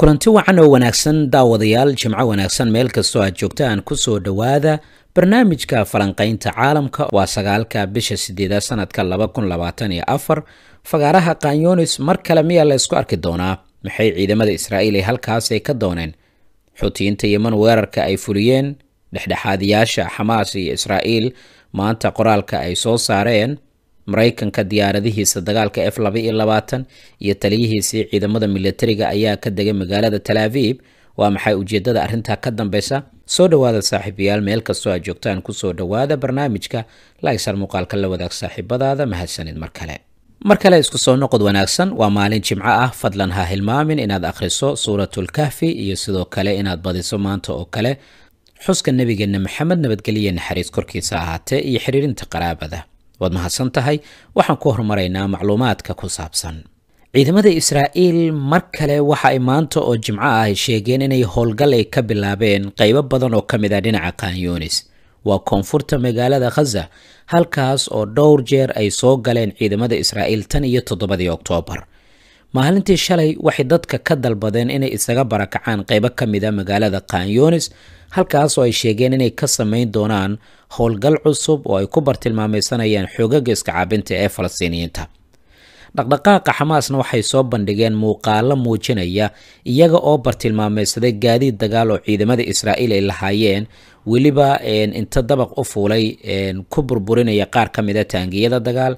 kulanti wacan oo wanaagsan daawadayaal jimco wanaagsan meel kastoo aad joogtaan kusoo dhowaada barnaamijka falanqaynta caalamka waa sagaalka bisha sideeda sanadka afar fagaaraha kanyonis mar kale miyaa laysku arki doonaa maxay ciidamada israa'iil ay halkaasay ka dooneen xuutiyiinta yeman weerarka ay fuliyeen dhexdhexaadiyaasha xamaas iyo israa'iil maanta qoraalka ay soo saareen maraykanka diyaaradihiisa dagaalka f laba iyo iyo taliyihiisii ciidamada milatariga ayaa ka degay magaalada tal aviib waa maxay ujeeddada arrintaa ka dambeysa soo dhowaada saaxiibayaal meel kastoo aad joogtaan kusoo dhowaada barnaamijka laysar muuqaalka la wadaag saaxiibadaada mahadsanid mar kale mar kale isku soo noqod wanaagsan waa maalin jimco ah fadlan ha hilmaamin inaad akhriso suuratlkahfi iyo sidoo kale inaad badiso maanta oo kale xuska nebigeenna maxamed nabadgelye naxariis korkiisa ahaatee iyo xiriirinta qaraabada waad mahadsan tahay waxaan ku horumaraynaa macluumaadka ku saabsan ciidamada israa'iil mar kale waxa ay maanta oo jimco ah sheegeen inay howlgal ay ka bilaabeen qaybo badan oo ka mid ah dhinaca kaanyunis waa koonfurta magaalada khaza halkaas oo dhowr jeer ay soo galeen ciidamada israa'iil tan iyo toddobadii oktoobar maalintii shalay waxay dadka ka dalbadeen inay isaga barakacaan qaybo ka mid a ah magaalada kanyunis halkaasoo ay sheegeen inay ka samayn doonaan howlgal cusub oo ay ku bartilmaameysanayaan xoogaga caabinta ee falastiiniyiinta dhaqdhaqaaqa xamaasna waxay soo bandhigeen muuqaalo muujinaya iyaga oo bartilmaameysaday gaadiid dagaal oo ciidamada israa'iil ay lahaayeen weliba inta dabaq u fuulay ku burburinaya qaar ka mida ah taangiyada dagaal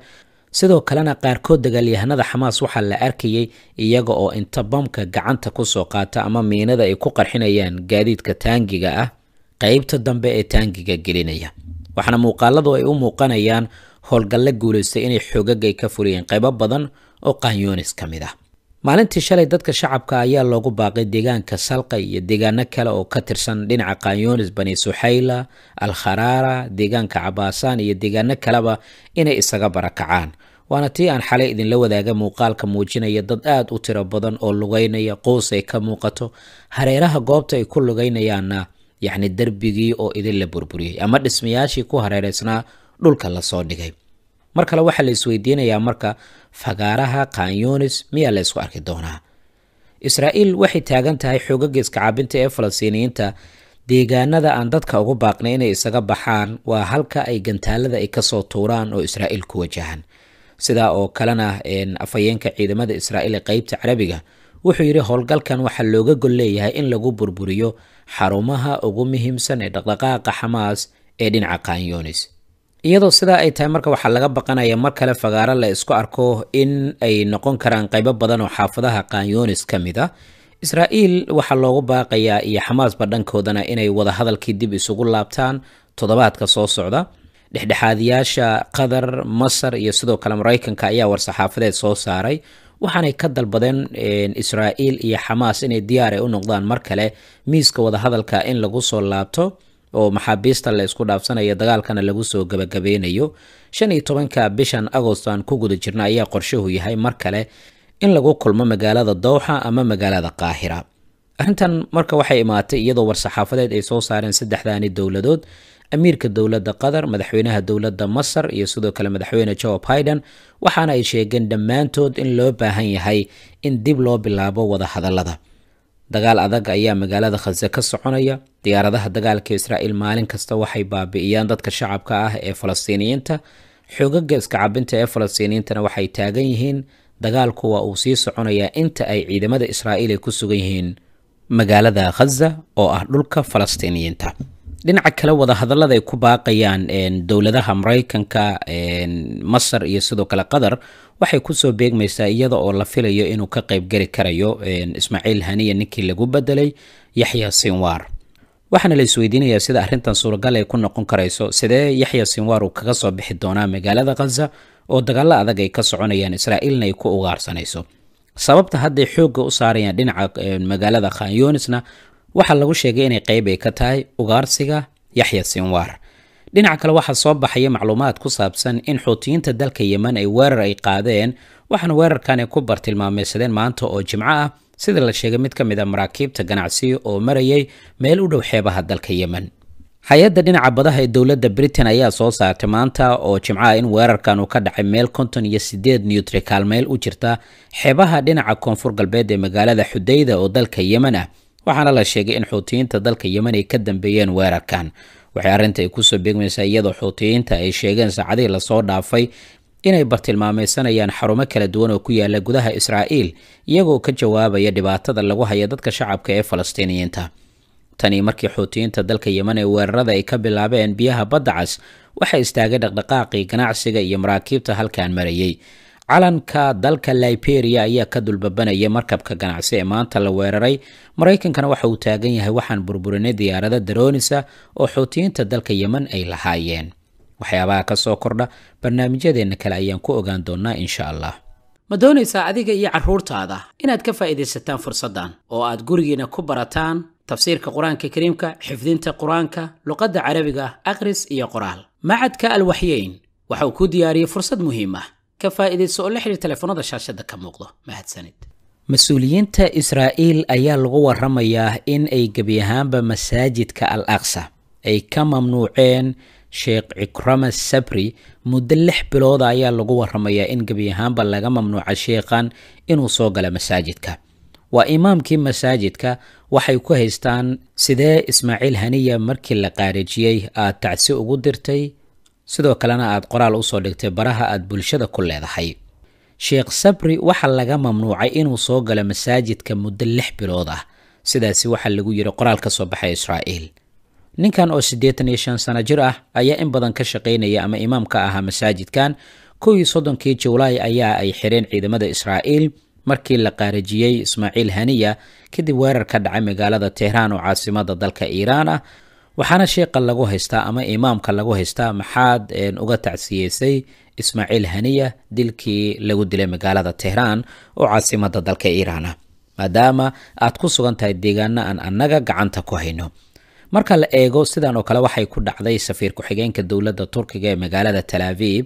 sidoo kalena qaarkood dagaalyahanada xamaas waxaa la arkayay iyaga oo inta bamka gacanta kusoo qaata ama miinada ay ku qarxinayaan gaadiidka taangiga ah qaybta dambe ee taangiga gelinaya waxaana muuqaaladu ay u muuqanayaan howlgalla guulaystay inay xoogagay ka fuliyeen qaybo badan oo qaanyoonis ka mid ah maalintii shalay dadka shacabka ayaa loogu baaqay deegaanka salqa iyo deegaano kale oo ka tirsan dhinaca qaanyoonis bani suxayla al kharaara deegaanka cabaasaan iyo deegaano kaleba inay isaga barakacaan waana tii aan xalay idinla wadaaga muuqaalka muujinaya dad aad u tiro badan oo lugaynaya qows ay ka muuqato hareeraha goobta ay ku lugaynayaanna yacni derbigii oo idin la burburiyey ama dhismayaashii ku hareeraysnaa dhulka lasoo dhigay mar kale waxaa la marka fagaaraha kanyonis miyaa la arki doonaa israa'iil waxay taagan tahay xooga geeska caabinta ee falastiiniyiinta deegaanada aan dadka ugu baaqnay inay isaga baxaan waa halka ay gantaalada ay kasoo tuuraan oo israa'iil ku wajahan sidaa oo kalena afhayeenka ciidamada israa'iil ee qeybta carabiga wuxuu yidhi howlgalkan waxaa looga gol leeyahay in lagu burburiyo xarumaha ugu muhiimsan ee dhaqdhaqaaqa xamaas ee dhinaca kanyonis iyadoo sidaa ay tahay marka waxaa laga baqanaya mar kale fagaaro la isku arko in ay noqon karaan qaybo badan oo xaafadaha kaanyoonis ka mid ah israa'iil waxaa loogu baaqayaa iyo xamaasba dhankoodana inay wadahadalkii dib isugu laabtaan toddobaadka soo socda dhexdhexaadiyaasha qatar masar iyo sidoo kale maraykanka ayaa war-saxaafadeed soo saaray waxaanay ka dalbadeen israa'iil iyo xamaas inay diyaar u noqdaan mar kale miiska wadahadalka in lagu soo laabto oo maxaabiista la isku dhaafsanaya dagaalkana lagu soo gabagabeynayo shan iyo tobanka bishan agost aan ku guda jirna ayaa qorshuhu yahay mar kale in lagu kulmo magaalada dowxa ama magaalada qaahira arrintan marka waxay imaatay iyadoo war-saxaafadeed ay soo saareen saddexdaani dowladood amiirka dowladda qatar madaxweynaha dowladda masar iyo sidoo kale madaxweyne joe biden waxaana ay sheegeen dhammaantood in loo baahan yahay in dib loo bilaabo wadahadalada dagaal adag ayaa magaalada khaze ka soconaya diyaaradaha dagaalka israa'iil maalin kasta waxay baabi'iyaan dadka shacabka ah ee falastiiniyiinta xoogaga iskacabinta ee falastiiniyiintana waxay taagan yihiin dagaalku waa uu sii soconayaa inta ay ciidamada israa'iil ay ku sugan yihiin magaalada khaza oo ah dhulka falastiiniyiinta dhinaca kale wadahadallada ay ku baaqayaan dowladaha maraykanka masar iyo sidoo kale qatar waxay kusoo beegmaysaa iyada oo la filayo inuu ka qaybgeli karayo ismaaciil haniya ninkii lagu bedelay yaxya sinwaar waxaana la isweydiinayaa sida arrintan suuragal ay ku noqon karayso sidee yaxya sinwaar uu kaga soo bixi doonaa magaalada khaza oo dagaallo adag ay ka soconayaan israa'iilna ay ku ugaarsanayso sababta hadday xoogga u saarayaan dhinaca magaalada khanyonisna waxaa lagu sheegay inay qayb ay ka tahay ugaarsiga yaxya sinwaar dhinaca kale waxaa soo baxaya macluumaad ku saabsan in xuutiyiinta dalka yemen ay weerar ay qaadeen waxaana weerarkan ku bartilmaameysadeen maanta oo jimco ah sida la sheegay mid ka mid a ah maraakiibta ganacsi oo marayay meel u dhow xeebaha dalka yemen hay-adda dhinaca badaha ee dowladda britain ayaa soo saartay maanta oo jimcaha in weerarkan uu ka dhacay meel konton iyo sideed newtri meel u jirta xeebaha dhinaca koonfur galbeed ee magaalada xudayda oo dalka yemen ah waxaana la sheegay in xuutiyiinta dalka yemen ay ka dambeeyeen weerarkan waxay arrinta ay kusoo beegmaysaa iyadoo xuutiyiinta ay sheegeen saacadihii lasoo dhaafay inay bartilmaameysanayaan xarumo kala duwan oo ku yaala gudaha israa'iil iyagoo ka jawaabaya dhibaatada lagu haya dadka shacabka ee falastiiniyiinta tanii markii xuutiyiinta dalka yemen ee weerarada ay ka bilaabeen biyaha badda cas waxay istaagay dhaqdhaqaaqii ganacsiga iyo maraakiibta halkan marayey calanka dalka liberiya ayaa ka dulbabanaya markabka ganacsi ee maanta la weeraray maraykankana waxa uu taagan yahay waxaan burburinay diyaarada daroonisa oo xoutiyiinta dalka yeman ay lahaayeen waxyaabaha ka soo kordha barnaamijyadeenna kale ayaan ku ogaan doonnaa insha allah ma doonaysaa adiga iyo carruurtaada inaad ka faa'iidaysataan fursaddan oo aad gurigiina ku barataan tafsiirka qur-aanka kariimka xifdinta qur-aanka luqadda carabiga akhris iyo qoraal macadka alwaxyeyn waxauu ku diyaariyey fursad muhiim ah ka faa'iidayso oo la xidhiir teleefanada shaashadda ka muuqdo mahadsanid mas-uuliyiinta israa'iil ayaa lagu waramayaa in ay gebi ahaanba masaajidka al aqsa ay ka mamnuuceen sheekh cikrama sabri muddo lix bilooda ayaa lagu waramayaa in gebi ahaanba laga mamnuuco sheekhan inuu soo galo masaajidka waa imaamkii masaajidka waxay ku haystaan sidee ismaaciil haniya markii la qaarajiyey aad tacsi ugu dirtay sidoo kalena aad qoraal usoo dhigtay baraha aad bulshada ku leedahay sheekh sabri waxaa laga mamnuucay inuu soo galo masaajidka muddo lix bilood ah sidaasi waxaa lagu yidhi qoraal ka soo baxay israa'iil ninkan oo siddeetan iyo shan sano jir ah ayaa in badan ka shaqaynaya ama imaam ka ahaa masaajidkan kow iyo soddonkii jawlaay ayaa ay xireen ciidamada israa'iil markii la qaarijiyey ismaaciil haniya kadib weerar ka dhacay magaalada tehraan oo caasimada dalka iiraan ah waxaana sheeqa lagu haystaa ama imaamka lagu haystaa maxaad uga tacsiyeysay ismaaciil haniya dilkii lagu dilay magaalada tehraan oo caasimada dalka iiraana ah. maadaama aad ku sugan tahay deegaano aan annaga gacanta ku hayno marka la eego sidan oo kale waxay ku dhacday safiir ku-xigeenka dowladda turkiga ee magaalada talaabib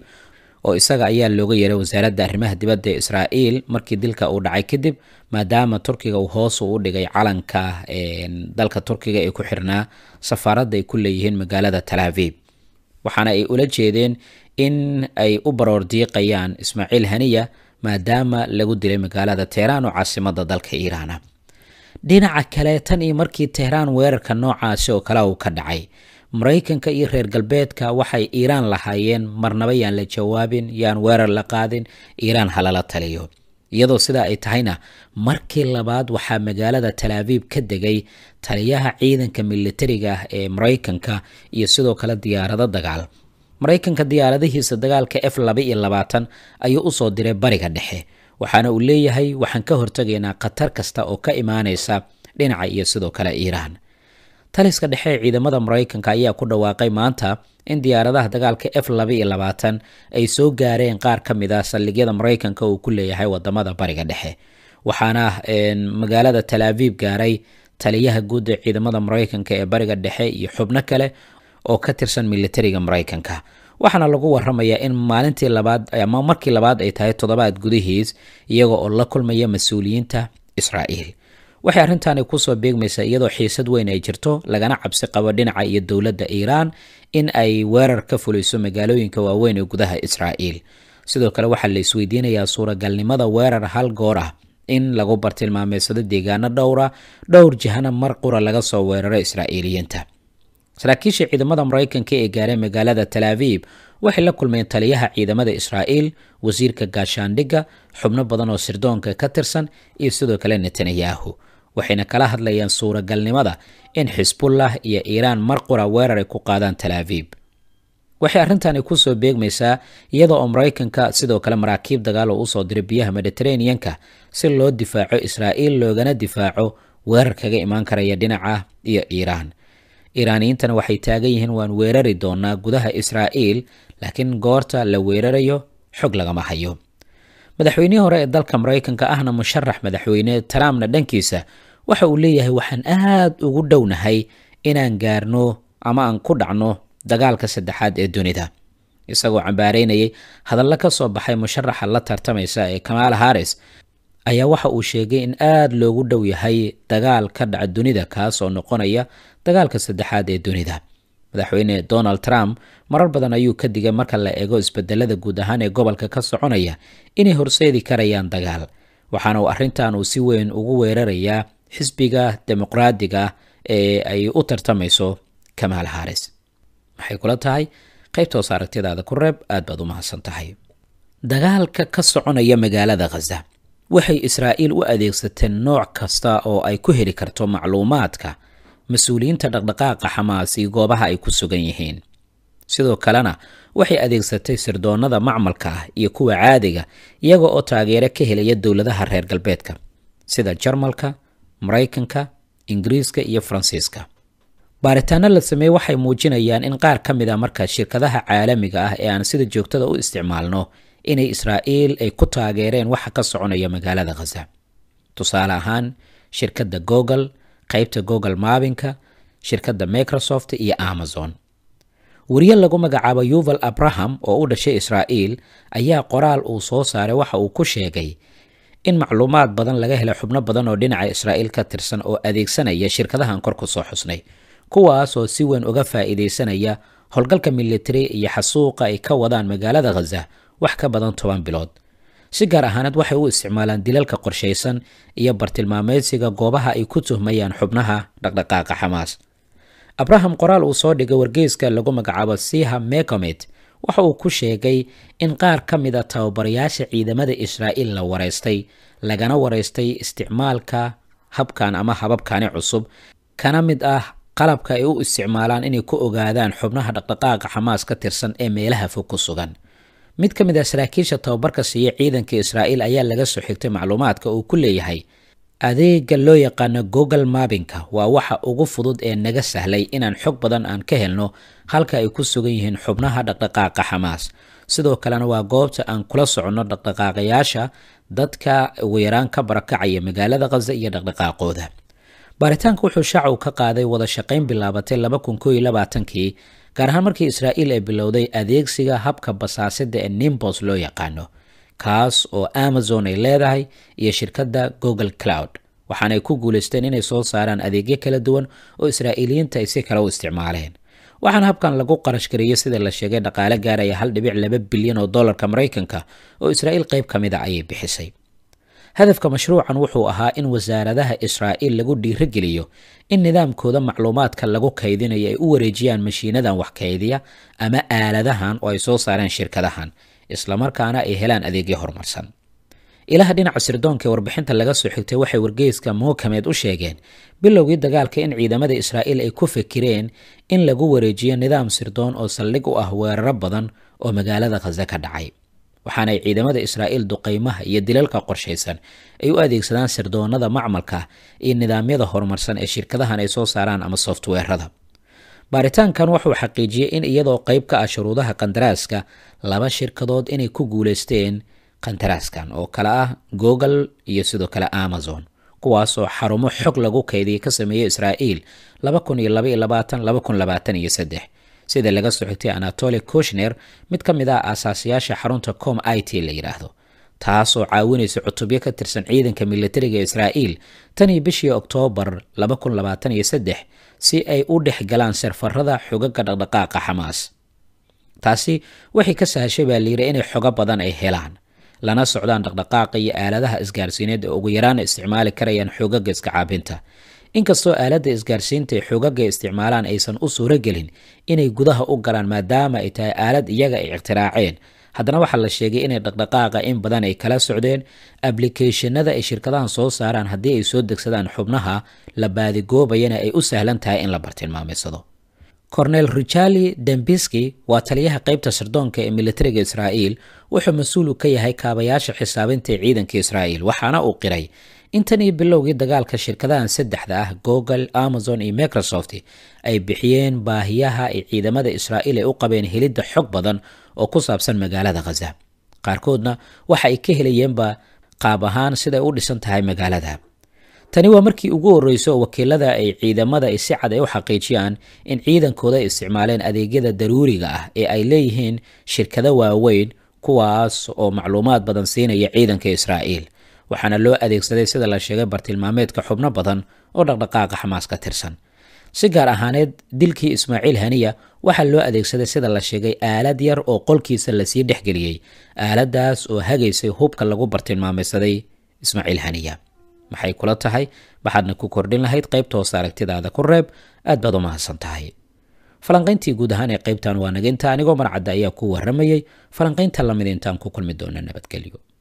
oo isaga ayaa looga yeeray wasaaradda arrimaha dibadda ee israa'iil markii dilka uu dhacay kadib maadaama turkiga uu hoos u dhigay calanka dalka turkiga ee ku xirnaa safaaradda ay ku leeyihiin magaalada talaaviib waxaana ay ula jeedeen in ay u baroordiiqayaan diiqayaan ismaaciil haniya maadaama lagu dilay magaalada teheraan oo caasimadda dalka iiraana dhinaca kale tan iyo markii teheraan weerarka noocaasi oo kale uu ka dhacay maraykanka iyo reer galbeedka waxay iiraan lahaayeen marnaba yaan la jawaabin yaan weerar la qaadin iiraan halala taliyo iyadoo sida ay tahayna markii labaad waxaa magaalada talaabiib ka degay taliyaha ciidanka militariga ah ee maraykanka iyo sidoo kale diyaarado dagaal maraykanka diyaaradihiisa dagaalka f ayuu usoo diray bariga dhexe waxaana uu leeyahay waxaan ka hortegaynaa khatar kasta oo ka imaanaysa dhinaca iyo sidoo kale iiraan taliska dhexe ee ciidamada maraykanka ayaa ku dhawaaqay maanta in diyaaradaha dagaalka f laba iyo ay soo gaareen qaar ka mid ah saldhigyada maraykanka uu ku leeyahay wadamada bariga dhexe waxaana magaalada talaaviib gaaray taliyaha guud ee ciidamada maraykanka ee bariga dhexe iyo xubno kale oo ka tirsan militariga maraykanka waxaana lagu waramayaa in maalintii labaad ama markii labaad ay tahay toddobaad gudihiis iyaga oo la kulmaya mas-uuliyiinta israa'iil waxay arrintaani kusoo beegmaysaa iyadoo xiisad weyn ay jirto lagana cabsi qabo dhinaca iyo dowladda iiraan in ay weerar ka fulayso magaalooyinka waaweyn ee gudaha israa'iil sidoo kale waxaa la isweydiinayaa suuragalnimada weerar hal goor ah in lagu bartilmaameysado deegaano dhowra dhowr jihana mar qura laga soo weeraro israa'iiliyiinta saraakiisha ciidamada maraykanka ee gaareen magaalada talaaviib waxay la kulmeen taliyaha ciidamada israa'iil wasiirka gaashaandhigga xubno badan oo sirdoonka ka tirsan iyo sidoo kale netanyahu waxayna kala hadlayaan suuragalnimada in xisbullah iyo iiraan mar qura weerar ay ku qaadaan talaabiib waxay arrintani kusoo beegmaysaa iyadoo oo maraykanka sidoo kale maraakiib dagaal oo u soo diray biyaha mediteraneanka si loo difaaco israa'iil loogana difaaco weerar kaga imaan karaya dhinaca iyo iiraan iiraaniyiintana waxay taagan yihiin waan weerari doonaa gudaha israa'iil laakiin goorta la weerarayo xog lagama hayo madaxweynihii hore ee dalka maraykanka ahna musharax madaxweyne trumpna dhankiisa waxa uu leeyahay waxaan aad ugu dhownahay inaan gaarno ama aan ku dhacno dagaalka saddexaad ee dunida isagoo cambaareynayay hadallo ka soo baxay musharaxa la tartamaysa ee kamaala haris ayaa waxa uu sheegay in aada loogu dhow yahay dagaal ka dhaca dunida kaas oo noqonaya dagaalka saddexaad ee dunida madaxweyne donald trump marar badan ayuu ka digay marka la eego isbedelada guud ahaan ee gobolka ka soconaya inay horseedi karayaan dagaal waxaana uu arrintan uu si weyn ugu weerarayaa xisbiga dimuqraadiga ee ay u tartamayso kamaal haris maxay kula tahay qaybta aragtidaada ku reeb aad baad u mahadsan tahay dagaalka ka soconaya magaalada khaza waxay israa'iil u adeegsateen nooc kasta oo ay ku heli karto macluumaadka mas-uuliyiinta dhaqdhaqaaqa xamaas iyo goobaha ay ku sugan yihiin sidoo kalena waxay adeegsatay sirdoonnada macmalka ah iyo kuwa caadiga iyaga oo taageere ka helaya dowladaha reer galbeedka sida jarmalka maraykanka ingiriiska iyo faransiiska baaritaano la sameeyey waxay muujinayaan in qaar ka mid a ah markaa shirkadaha caalamiga ah ee aan sida joogtada u isticmaalno inay israa'iil ay ku taageereen waxa ka soconaya magaalada khaza tusaale ahaan shirkadda google qaybta google maabinka shirkadda microsoft iyo amazon wariye lagu magacaabo yuval abraham oo u dhashay israa'iil ayaa qoraal uu soo saaray waxa uu ku sheegay in macluumaad badan laga helay xubno badan oo dhinaca israa'iil ka tirsan oo adeegsanaya shirkadahan kor ku soo xusnay kuwaas oo si weyn uga faa'iidaysanaya howlgalka militari iyo xasuuqa ay ka wadaan magaalada khaza wax ka badan toban bilood si gaar ahaaneed waxay u isticmaalaan dilalka qorshaysan iyo bartilmaameedsiga goobaha ay ku tuhmayaan xubnaha dhaqdhaqaaqa xamaas abraham qoraal uu soo dhigay wargeyska lagu magacaabo siha mekomet waxa uu ku sheegay in qaar ka mid a tababarayaasha ciidamada israa'iil la wareystay lagana wareystay isticmaalka habkan ama hababkani cusub kana mid ah qalabka ay u isticmaalaan inay ku ogaadaan xubnaha dhaqdhaqaaqa xamaas ka tirsan ee meelaha fog ku sugan mid ka mid a ah saraakiisha tababarka siiya ciidanka israa'iil ayaa laga soo xigtay macluumaadka uu ku leeyahay adeega loo yaqaano google maabinka waa waxa ugu fudud ee naga sahlay inaan xog badan aan ka helno halka ay ku sugan yihiin xubnaha dhaqdhaqaaqa xamaas sidoo kalena waa goobta aan kula soconno dhaqdhaqaaqayaasha dadka ugu yaraan ka barakacaya magaalada khaza iyo dhaqdhaqaaqooda baaritaanka wuxuu shaacu ka qaaday wada shaqayn bilaabatay kii gaar ahaan markii israa'iil ay bilowday adeegsiga habka basaasida ee nimbos loo yaqaano kaas oo amazon ay leedahay iyo shirkadda google cloud waxaanay ku guulaysteen inay soo saaraan adeegyo kala duwan oo israa'iiliyiinta ay si kale u isticmaaleen waxaana habkan lagu qarash gariyo sida la sheegay dhaqaale gaaraya ah hal dhibic laba bilyan oo dollarka maraykanka oo israa'iil qayb ka mid a ah ayay bixisay hadafka mashruucan wuxuu ahaa in wasaaradaha israa'iil lagu dhiirigeliyo in nidaamkooda macluumaadka lagu kaydinayo ay u wareejiyaan mashiinadan wax kaydiya ama aaladahan oo ay soo saareen shirkadahan islamarkaana ay helaan adeegyo horumarsan ilaha dhinaca sirdoonka ee warbixinta laga soo xigtay waxay wargeyska muhukameed u sheegeen bilowgii dagaalka in ciidamada israa'iil ay ku fikireen in lagu wareejiyo nidaam sirdoon oo saldhig u ah weeraro badan oo magaalada khase ka dhacay waxaana ay ciidamada israa'iil duqeymaha iyo dilalka qorshaysan ay u adeegsadaan sirdoonada macmalka iyo nidaamyada horumarsan ee shirkadahan ay soo saaraan ama softweerada baaritaankan wuxuu xaqiijiyey in iyadoo qayb ka ah shuruudaha kandaraaska laba shirkadood inay ku guuleysteen qandaraaskan oo kale ah google iyo sidoo kale amazon kuwaasoo xarumo xog lagu kaydiyay ka sameeyey israa'iil sida laga socotay anatoli kushner mid ka mid ah aasaasiyaasha xarunta com i t la yidhaahdo taasoo caawinaysa cutubyo ka tirsan ciidanka militariga israa'iil tan iyo bishii oktoobar si ay u dhex galaan sarfarada xogaga dhaqdhaqaaqa xamaas taasi waxay ka sahashay baa layidhi inay xogo badan ay helaan lana socdaan dhaqdhaqaaqa iyo aaladaha isgaarsiineed ee ugu yaraan isticmaali karayaan xogaga iska caabinta inkastoo aaladda isgaarsiinta ay xoogaga isticmaalaan aysan u suuragelin inay gudaha u galaan maadaama ay tahay aalad iyaga ay ikhtiraaceen haddana waxaa la sheegay inay dhaqdhaqaaqa in badan ay kala socdeen ablikeeshanada ay shirkadahan soo saaraan haddii ay soo degsadaan xubnaha la baadigoobayana ay u sahlan tahay in la bartilmaamaysado kornel richali dembiski waa taliyaha qaybta sirdoonka ee militariga israa'iil wuxuu mas uulu ka yahay kaabayaasha xisaabinta ee ciidanka israa'iil waxaana uu qiray intan iyo bilowgii dagaalka shirkadahan saddexda ah google amazon iyo microsoft ay bixiyeen baahiyaha ay ciidamada israa'iil ay u qabeen helidda xog badan oo ku saabsan magaalada khaza qaarkoodna waxa ay ka helayeenba qaab ahaan siday u dhisan tahay magaalada tani waa markii ugu horreyso wakiilada ay ciidamada ay si cad ay u xaqiijiyaan in ciidankooda ay isticmaaleen adeegyada daruuriga ah ee ay leeyihiin shirkado waaweyn kuwaas oo macluumaad badan siinaya ciidanka israa'iil waxaana loo adeegsaday sida la sheegay bartilmaameedka xubno badan oo dhaqdhaqaaqa xamaas ka tirsan si gaar ahaaneed dilkii ismaaciil haniya waxaa loo adeegsaday sida la sheegay aalad yar oo qolkiisa lasii dhexgeliyey aaladaas oo hagaysay hubka lagu bartilmaameysaday ismaaciil haniya maxay kula tahay maxaadna ku kordhin lahayd qaybta aragtidaada ku reeb aad baad u mahadsan tahay falanqayntii guud ahaan ee qaybtan waa naga anigoo marcadda ayaa ku warramayey falanqaynta lamid intaan ku kulmi doona nabadgelyo